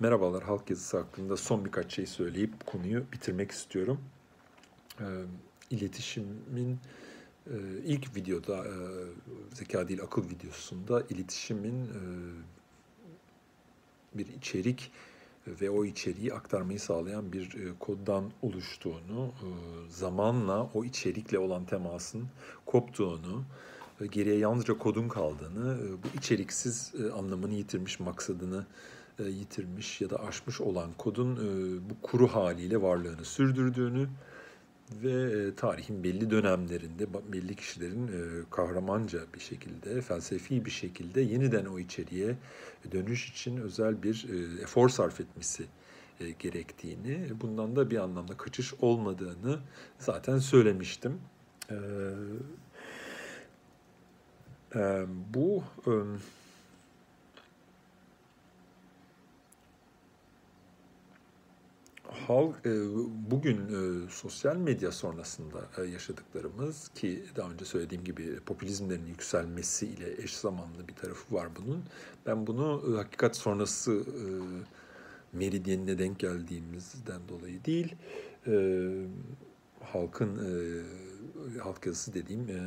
Merhabalar halk yazısı hakkında son birkaç şey söyleyip konuyu bitirmek istiyorum. E, iletişimin e, ilk videoda e, zeka değil akıl videosunda iletişimin e, bir içerik ve o içeriği aktarmayı sağlayan bir koddan oluştuğunu, zamanla o içerikle olan temasın koptuğunu, geriye yalnızca kodun kaldığını, bu içeriksiz anlamını yitirmiş maksadını e, yitirmiş ya da aşmış olan kodun e, bu kuru haliyle varlığını sürdürdüğünü ve e, tarihin belli dönemlerinde belli kişilerin kahramanca bir şekilde, felsefi bir şekilde yeniden o içeriğe dönüş için özel bir efor sarf etmesi gerektiğini, bundan da bir anlamda kaçış olmadığını zaten söylemiştim. Bu halk e, bugün e, sosyal medya sonrasında e, yaşadıklarımız ki daha önce söylediğim gibi popülizmlerin yükselmesi ile eş zamanlı bir tarafı var bunun. Ben bunu e, hakikat sonrası e, meridyenine denk geldiğimizden dolayı değil, e, halkın e, halk yazısı dediğim e,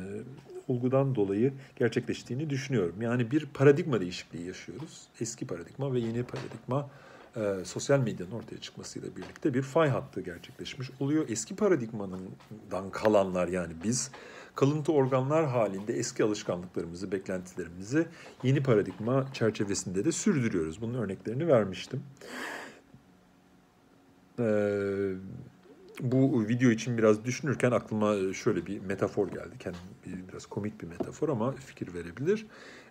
olgudan dolayı gerçekleştiğini düşünüyorum. Yani bir paradigma değişikliği yaşıyoruz. Eski paradigma ve yeni paradigma e, sosyal medyanın ortaya çıkmasıyla birlikte bir fay hattı gerçekleşmiş oluyor. Eski paradigmanından kalanlar yani biz kalıntı organlar halinde eski alışkanlıklarımızı, beklentilerimizi yeni paradigma çerçevesinde de sürdürüyoruz. Bunun örneklerini vermiştim. Ee, bu video için biraz düşünürken aklıma e, şöyle bir metafor geldi. Kendim biraz komik bir metafor ama fikir verebilir.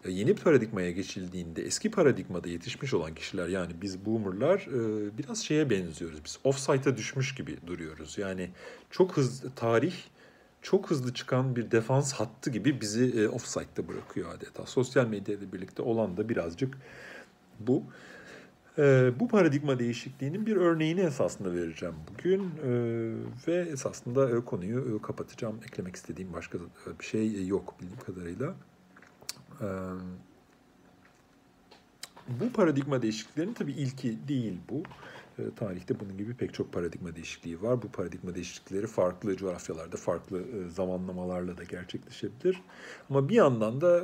E, yeni paradigmaya geçildiğinde eski paradigmada yetişmiş olan kişiler yani biz boomerlar e, biraz şeye benziyoruz. Biz offsite'a düşmüş gibi duruyoruz. Yani çok hızlı tarih çok hızlı çıkan bir defans hattı gibi bizi offside'da bırakıyor adeta. Sosyal medyayla birlikte olan da birazcık bu. Ee, bu paradigma değişikliğinin bir örneğini esasında vereceğim bugün ee, ve esasında e, konuyu e, kapatacağım. Eklemek istediğim başka e, bir şey yok bildiğim kadarıyla. Ee, bu paradigma değişikliklerinin tabii ilki değil bu. Tarihte bunun gibi pek çok paradigma değişikliği var. Bu paradigma değişiklikleri farklı coğrafyalarda, farklı zamanlamalarla da gerçekleşebilir. Ama bir yandan da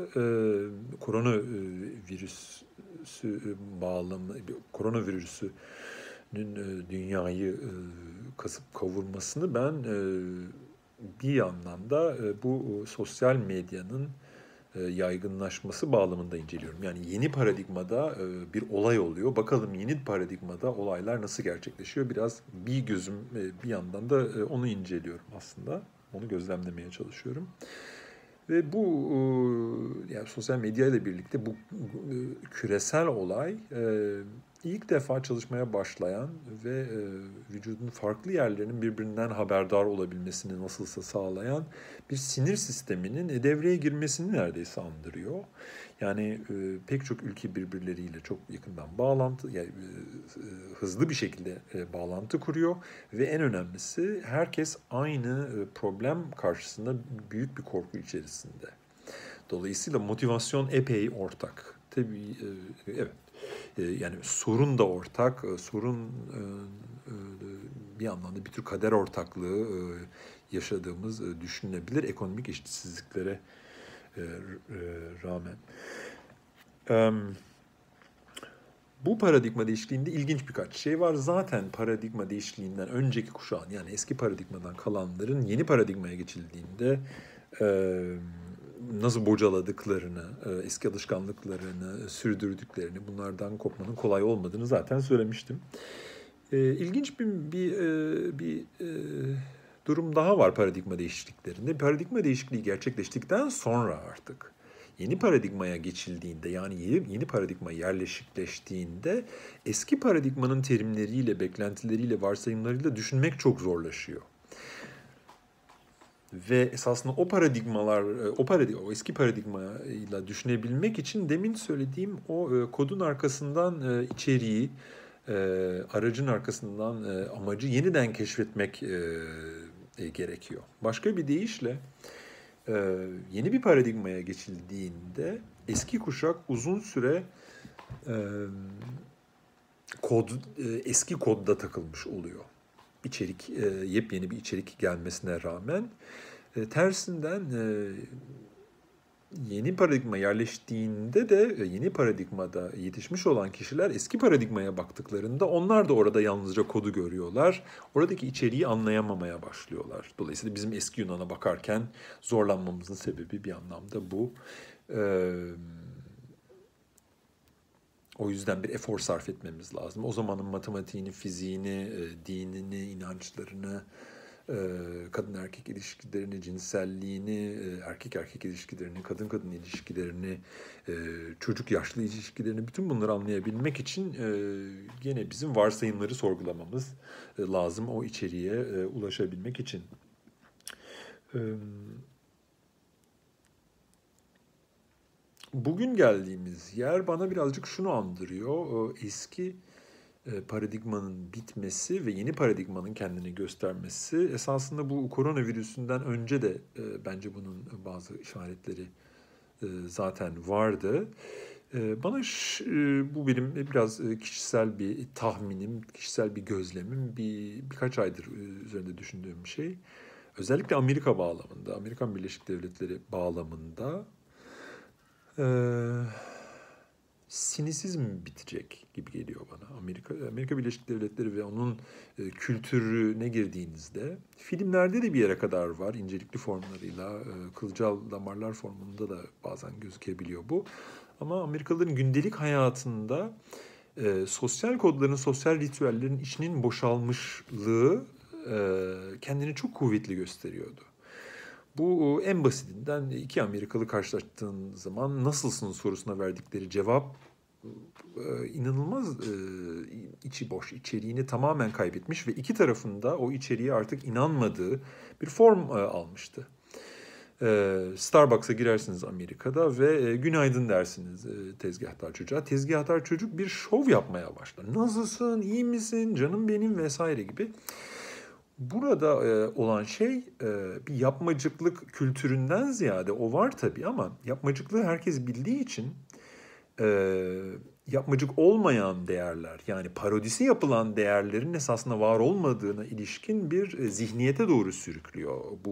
koronavirüs koronavirüsü e, bağlamı, e, koronavirüsünün e, dünyayı kasıp kavurmasını ben bir yandan da bu sosyal medyanın yaygınlaşması bağlamında inceliyorum. Yani yeni paradigmada bir olay oluyor. Bakalım yeni paradigmada olaylar nasıl gerçekleşiyor? Biraz bir gözüm bir yandan da onu inceliyorum aslında. Onu gözlemlemeye çalışıyorum. Ve bu e, yani sosyal medya ile birlikte bu e, küresel olay e, ilk defa çalışmaya başlayan ve e, vücudun farklı yerlerinin birbirinden haberdar olabilmesini nasılsa sağlayan bir sinir sisteminin devreye girmesini neredeyse andırıyor. Yani e, pek çok ülke birbirleriyle çok yakından bağlantı, yani, e, e hızlı bir şekilde e, bağlantı kuruyor ve en önemlisi herkes aynı e, problem karşısında büyük bir korku içerisinde. Dolayısıyla motivasyon epey ortak. Tabii e, evet ee, yani sorun da ortak, e, sorun e, e, bir anlamda bir tür kader ortaklığı yaşadığımız düşünülebilir ekonomik eşitsizliklere rağmen. Bu paradigma değişikliğinde ilginç birkaç şey var. Zaten paradigma değişikliğinden önceki kuşağın yani eski paradigmadan kalanların yeni paradigmaya geçildiğinde nasıl bocaladıklarını, e, eski alışkanlıklarını sürdürdüklerini, bunlardan kopmanın kolay olmadığını zaten söylemiştim. E, ilginç bir bir e, bir durum daha var paradigma değişikliklerinde. Paradigma değişikliği gerçekleştikten sonra artık yeni paradigmaya geçildiğinde yani yeni, yeni paradigma yerleşikleştiğinde eski paradigmanın terimleriyle, beklentileriyle, varsayımlarıyla düşünmek çok zorlaşıyor ve esasında o paradigmalar, e, o, paradigma, o eski paradigmayla düşünebilmek için demin söylediğim o e, kodun arkasından e, içeriği, aracın arkasından amacı yeniden keşfetmek gerekiyor. Başka bir deyişle yeni bir paradigmaya geçildiğinde eski kuşak uzun süre kod eski kodda takılmış oluyor içerik, e, yepyeni bir içerik gelmesine rağmen e, tersinden e, yeni paradigma yerleştiğinde de e, yeni paradigmada yetişmiş olan kişiler eski paradigmaya baktıklarında onlar da orada yalnızca kodu görüyorlar. Oradaki içeriği anlayamamaya başlıyorlar. Dolayısıyla bizim eski Yunan'a bakarken zorlanmamızın sebebi bir anlamda bu. Ee, o yüzden bir efor sarf etmemiz lazım. O zamanın matematiğini, fiziğini, e, dinini, inançlarını, e, kadın erkek ilişkilerini, cinselliğini, e, erkek erkek ilişkilerini, kadın kadın ilişkilerini, çocuk yaşlı ilişkilerini bütün bunları anlayabilmek için yine bizim varsayımları sorgulamamız lazım o içeriğe ulaşabilmek için. Evet bugün geldiğimiz yer bana birazcık şunu andırıyor. eski e, paradigmanın bitmesi ve yeni paradigmanın kendini göstermesi esasında bu koronavirüsünden önce de e, bence bunun bazı işaretleri e, zaten vardı. Bana bu benim biraz kişisel bir tahminim, kişisel bir gözlemim, bir birkaç aydır üzerinde düşündüğüm bir şey. Özellikle Amerika bağlamında, Amerikan Birleşik Devletleri bağlamında ee, sinisiz mi bitecek gibi geliyor bana. Amerika Amerika Birleşik Devletleri ve onun e, kültürüne girdiğinizde filmlerde de bir yere kadar var incelikli formlarıyla e, kılcal damarlar formunda da bazen gözükebiliyor bu. Ama Amerikalıların gündelik hayatında e, sosyal kodların, sosyal ritüellerin içinin boşalmışlığı e, kendini çok kuvvetli gösteriyordu. Bu en basitinden iki Amerikalı karşılaştığın zaman nasılsın sorusuna verdikleri cevap e, inanılmaz e, içi boş, içeriğini tamamen kaybetmiş ve iki tarafında o içeriğe artık inanmadığı bir form e, almıştı. Starbucks'a girersiniz Amerika'da ve günaydın dersiniz tezgahtar çocuğa. Tezgahtar çocuk bir şov yapmaya başlar. Nasılsın, iyi misin, canım benim vesaire gibi. Burada e, olan şey e, bir yapmacıklık kültüründen ziyade o var tabii ama yapmacıklığı herkes bildiği için e, yapmacık olmayan değerler yani parodisi yapılan değerlerin esasında var olmadığına ilişkin bir e, zihniyete doğru sürüklüyor bu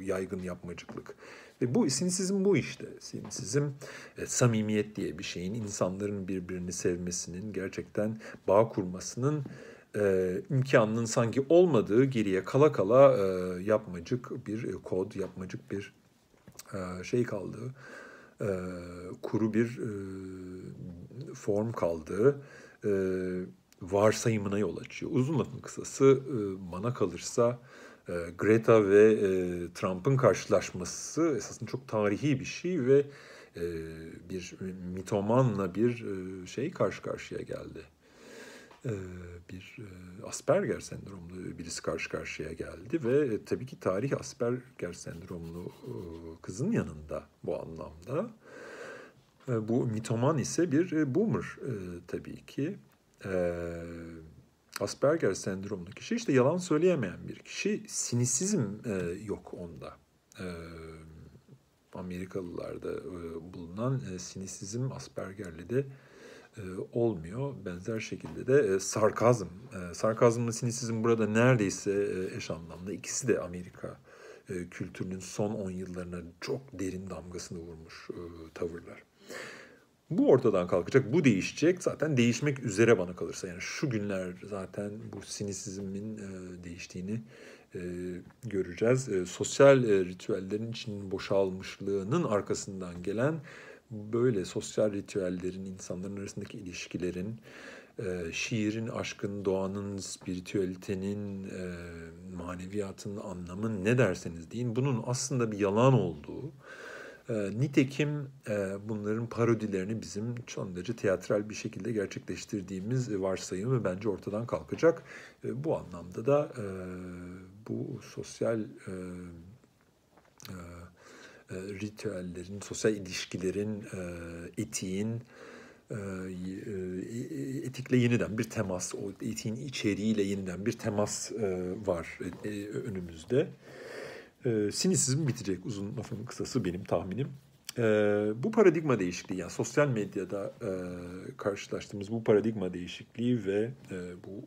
e, yaygın yapmacıklık. Ve bu sinsizm bu işte. Sinsizm e, samimiyet diye bir şeyin insanların birbirini sevmesinin gerçekten bağ kurmasının e, imkanının sanki olmadığı geriye kala kala e, yapmacık bir e, kod, yapmacık bir e, şey kaldı. E, kuru bir e, form kaldı. E, varsayımına yol açıyor. Uzun lafın kısası e, bana kalırsa e, Greta ve e, Trump'ın karşılaşması esasında çok tarihi bir şey ve e, bir mitomanla bir e, şey karşı karşıya geldi. Ee, bir e, Asperger sendromlu birisi karşı karşıya geldi ve e, tabii ki tarih Asperger sendromlu e, kızın yanında bu anlamda. Bu mitoman ise bir boomer tabii ki. Ee, Asperger sendromlu kişi işte yalan söyleyemeyen bir kişi. Sinisizm yok onda. Ee, Amerikalılarda bulunan sinisizm Asperger'le de e, olmuyor. Benzer şekilde de e, sarkazm. E, sarkazmla sinisizm burada neredeyse e, eş anlamda. İkisi de Amerika e, kültürünün son 10 yıllarına çok derin damgasını vurmuş tavırlar. Bu ortadan kalkacak, bu değişecek. Zaten değişmek üzere bana kalırsa. Yani şu günler zaten bu sinisizmin değiştiğini göreceğiz. sosyal ritüellerin için boşalmışlığının arkasından gelen böyle sosyal ritüellerin, insanların arasındaki ilişkilerin, e, şiirin, aşkın, doğanın, spiritüelitenin, e, maneviyatın, anlamın ne derseniz deyin bunun aslında bir yalan olduğu. E, nitekim bunların parodilerini bizim son derece teatral bir şekilde gerçekleştirdiğimiz varsayımı bence ortadan kalkacak. bu anlamda da bu sosyal e, ritüellerin, sosyal ilişkilerin, e, etiğin, e, e, etikle yeniden bir temas, o etiğin içeriğiyle yeniden bir temas var önümüzde. E, sinisizm bitecek uzun lafın kısası benim tahminim. bu paradigma değişikliği yani sosyal medyada karşılaştığımız bu paradigma değişikliği ve bu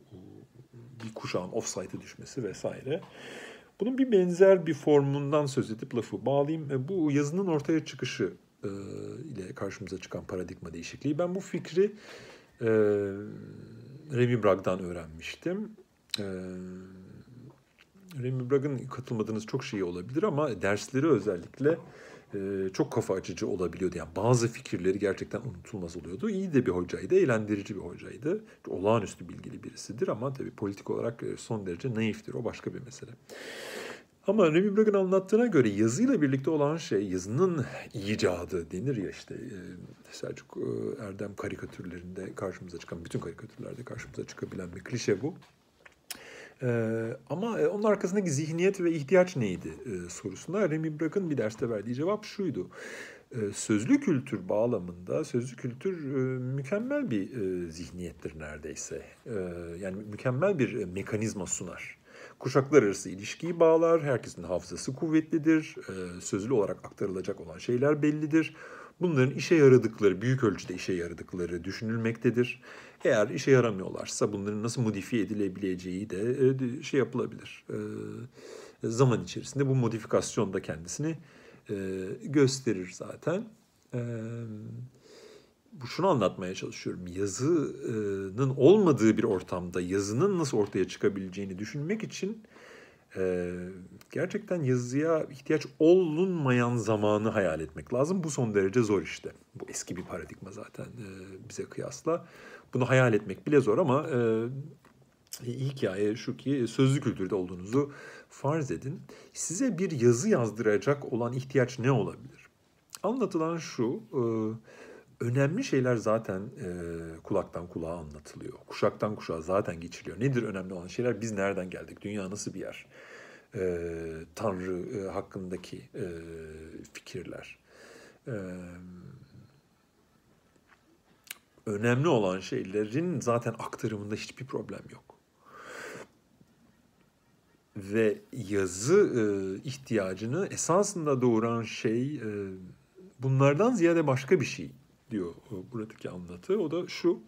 bir kuşağın offsite'e düşmesi vesaire bunun bir benzer bir formundan söz edip lafı bağlayayım. E, bu yazının ortaya çıkışı e, ile karşımıza çıkan paradigma değişikliği. Ben bu fikri e, Remy Brag'dan öğrenmiştim. Remy Brag'ın katılmadığınız çok şey olabilir ama dersleri özellikle ee, çok kafa açıcı olabiliyordu. Yani bazı fikirleri gerçekten unutulmaz oluyordu. İyi de bir hocaydı, eğlendirici bir hocaydı. Olağanüstü bilgili birisidir ama tabii politik olarak e, son derece naiftir. O başka bir mesele. Ama Remy Brag'ın anlattığına göre yazıyla birlikte olan şey yazının icadı denir ya işte e, Selçuk e, Erdem karikatürlerinde karşımıza çıkan, bütün karikatürlerde karşımıza çıkabilen bir klişe bu. Ee, ama e, onun arkasındaki zihniyet ve ihtiyaç neydi e, sorusuna Remy Brak'ın bir derste verdiği cevap şuydu. E, sözlü kültür bağlamında sözlü kültür e, mükemmel bir e, zihniyettir neredeyse. E, yani mükemmel bir e, mekanizma sunar. Kuşaklar arası ilişkiyi bağlar, herkesin hafızası kuvvetlidir, e, sözlü olarak aktarılacak olan şeyler bellidir. Bunların işe yaradıkları, büyük ölçüde işe yaradıkları düşünülmektedir. Eğer işe yaramıyorlarsa bunların nasıl modifiye edilebileceği de e, şey yapılabilir. E, zaman içerisinde bu modifikasyon da kendisini gösterir zaten. Evet bu şunu anlatmaya çalışıyorum. Yazının olmadığı bir ortamda yazının nasıl ortaya çıkabileceğini düşünmek için e, gerçekten yazıya ihtiyaç olunmayan zamanı hayal etmek lazım. Bu son derece zor işte. Bu eski bir paradigma zaten e, bize kıyasla. Bunu hayal etmek bile zor ama e, hikaye şu ki sözlü kültürde olduğunuzu farz edin. Size bir yazı yazdıracak olan ihtiyaç ne olabilir? Anlatılan şu, e, önemli şeyler zaten e, kulaktan kulağa anlatılıyor. Kuşaktan kuşağa zaten geçiliyor. Nedir önemli olan şeyler? Biz nereden geldik? Dünya nasıl bir yer? E, Tanrı e, hakkındaki e, fikirler. E, önemli olan şeylerin zaten aktarımında hiçbir problem yok ve yazı e, ihtiyacını esasında doğuran şey e, bunlardan ziyade başka bir şey diyor e, buradaki anlatı. O da şu.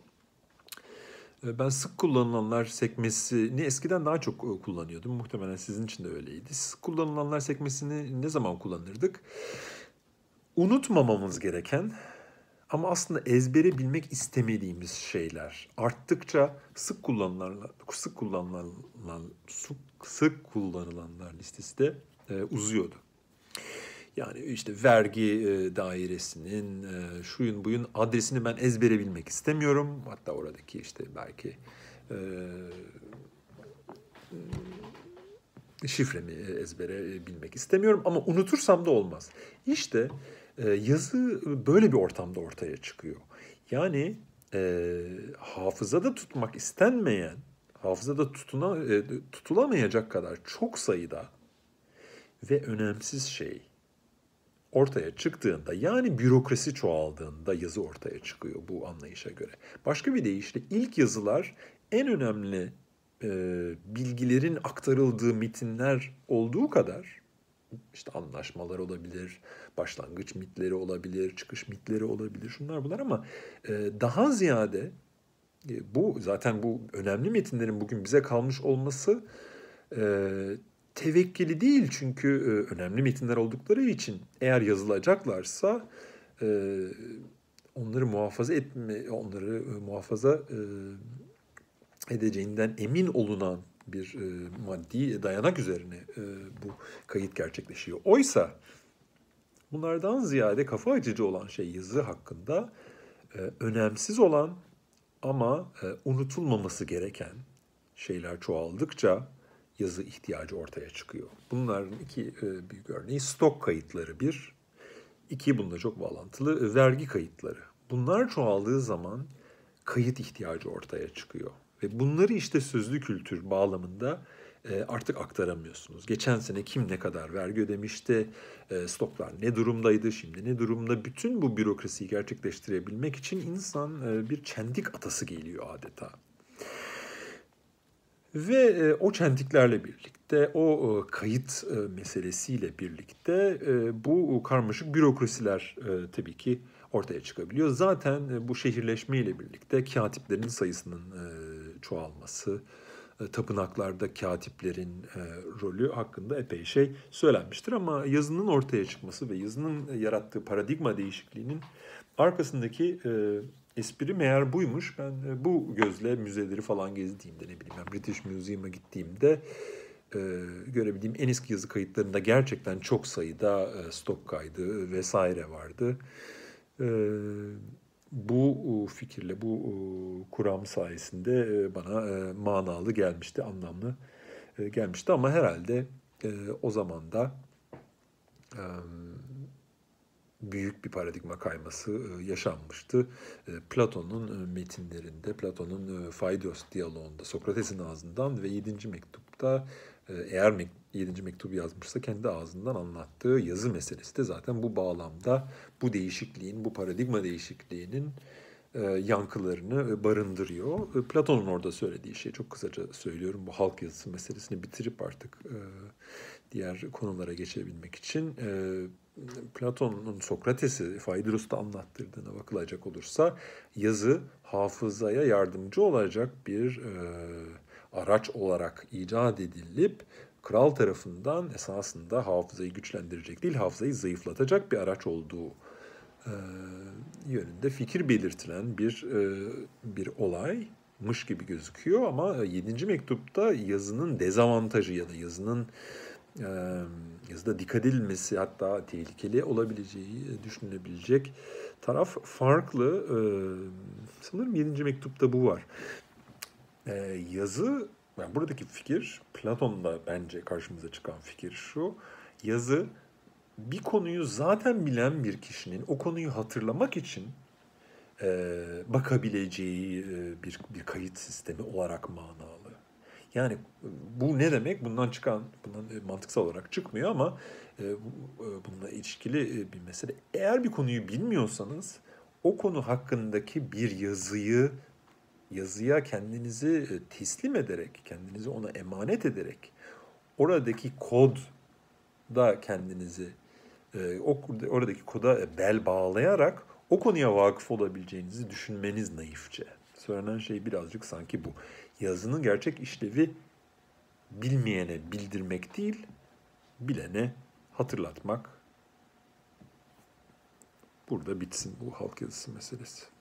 E, ben sık kullanılanlar sekmesini eskiden daha çok e, kullanıyordum. Muhtemelen sizin için de öyleydi. Sık kullanılanlar sekmesini ne zaman kullanırdık? Unutmamamız gereken ama aslında ezbere bilmek istemediğimiz şeyler arttıkça sık kullanılanlar sık kullanılan sık, sık kullanılanlar listesi de uzuyordu. Yani işte vergi e, dairesinin e, şuyun buyun adresini ben ezbere bilmek istemiyorum. Hatta oradaki işte belki e, e, şifremi ezbere bilmek istemiyorum ama unutursam da olmaz. İşte e, yazı böyle bir ortamda ortaya çıkıyor. Yani e, hafızada tutmak istenmeyen, hafızada tutuna, e, tutulamayacak kadar çok sayıda ve önemsiz şey ortaya çıktığında yani bürokrasi çoğaldığında yazı ortaya çıkıyor bu anlayışa göre. Başka bir deyişle ilk yazılar en önemli e, bilgilerin aktarıldığı metinler olduğu kadar işte anlaşmalar olabilir, başlangıç mitleri olabilir, çıkış mitleri olabilir şunlar bunlar ama e, daha ziyade e, bu zaten bu önemli metinlerin bugün bize kalmış olması e, tevekkili değil çünkü e, önemli metinler oldukları için eğer yazılacaklarsa e, onları muhafaza etme, onları e, muhafaza e, edeceğinden emin olunan bir e, maddi dayanak üzerine e, bu kayıt gerçekleşiyor. Oysa bunlardan ziyade kafa acıcı olan şey yazı hakkında e, önemsiz olan ama e, unutulmaması gereken şeyler çoğaldıkça yazı ihtiyacı ortaya çıkıyor. Bunların iki e, büyük örneği stok kayıtları bir, iki bununla çok bağlantılı e, vergi kayıtları. Bunlar çoğaldığı zaman kayıt ihtiyacı ortaya çıkıyor. Ve bunları işte sözlü kültür bağlamında e, artık aktaramıyorsunuz. Geçen sene kim ne kadar vergi ödemişti, stoklar ne durumdaydı, şimdi ne durumda. Bütün bu bürokrasiyi gerçekleştirebilmek için insan bir çendik atası geliyor adeta. Ve e, o çentiklerle birlikte, o e, kayıt e, meselesiyle birlikte bu karmaşık bürokrasiler tabii ki ortaya çıkabiliyor. Zaten bu şehirleşme ile birlikte katiplerin sayısının çoğalması, tapınaklarda katiplerin rolü hakkında epey şey söylenmiştir. Ama yazının ortaya çıkması ve yazının yarattığı paradigma değişikliğinin arkasındaki espri meğer buymuş. Ben e, bu gözle müzeleri falan gezdiğimde ne bileyim ben British Museum'a gittiğimde e, görebildiğim en eski yazı kayıtlarında gerçekten çok sayıda e, stok kaydı vesaire vardı. E, bu fikirle, bu kuram sayesinde e, bana e, manalı gelmişti, anlamlı gelmişti. Ama herhalde o zaman da büyük bir paradigma kayması e, yaşanmıştı. E, Platon'un e, metinlerinde, Platon'un Phaidios diyaloğunda, Sokrates'in ağzından ve 7. mektupta eğer 7. mektubu yazmışsa kendi ağzından anlattığı yazı meselesi de zaten bu bağlamda bu değişikliğin, bu paradigma değişikliğinin yankılarını barındırıyor. Platon'un orada söylediği şey çok kısaca söylüyorum bu halk yazısı meselesini bitirip artık diğer konulara geçebilmek için Platon'un Sokrates'i Faydrus'ta anlattırdığına bakılacak olursa yazı hafızaya yardımcı olacak bir e, araç olarak icat edilip kral tarafından esasında hafızayı güçlendirecek değil hafızayı zayıflatacak bir araç olduğu e, yönünde fikir belirtilen bir e, bir olaymış gibi gözüküyor ama 7. E, mektupta yazının dezavantajı ya da yazının e, Yazıda da dikkat edilmesi hatta tehlikeli olabileceği düşünülebilecek taraf farklı. Sanırım 7. mektupta bu var. Yazı, yani buradaki fikir Platon'da bence karşımıza çıkan fikir şu. Yazı bir konuyu zaten bilen bir kişinin o konuyu hatırlamak için bakabileceği bir, bir kayıt sistemi olarak manalı. Yani bu ne demek? Bundan çıkan, bundan e, mantıksal olarak çıkmıyor ama e, e, bununla ilişkili bir mesele. Eğer bir konuyu bilmiyorsanız o konu hakkındaki bir yazıyı yazıya kendinizi teslim ederek, kendinizi ona emanet ederek oradaki kod da kendinizi oradaki koda bel bağlayarak o konuya vakıf olabileceğinizi düşünmeniz naifçe. Söylenen şey birazcık sanki bu yazının gerçek işlevi bilmeyene bildirmek değil, bilene hatırlatmak. Burada bitsin bu halk yazısı meselesi.